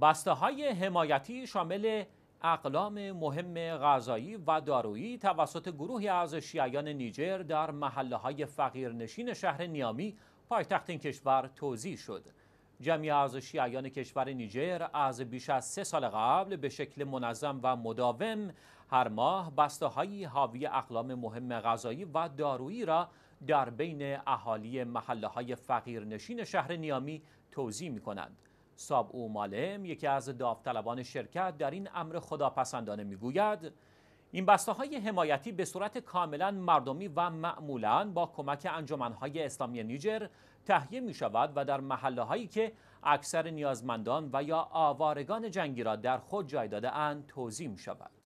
بسته های حمایتی شامل اقلام مهم غذایی و دارویی توسط گروهی از شیعیان نیجر در محله های فقیرنشین شهر نیامی پایتخت این کشور توضیح شد. جمعی از شیعیان کشور نیجر از بیش از سه سال قبل به شکل منظم و مداوم هر ماه بسته های حاوی اقلام مهم غذایی و دارویی را در بین اهالی محله های فقیرنشین شهر نیامی توضیح می کنند. ساب او مالم یکی از داوطلبان شرکت در این امر خداپسندانه میگوید این بسته های حمایتی به صورت کاملا مردمی و معمولا با کمک انجمنهای اسلامی نیجر تهیه می شود و در محله هایی که اکثر نیازمندان و یا آوارگان جنگی را در خود جای داده اند توزیع می شود.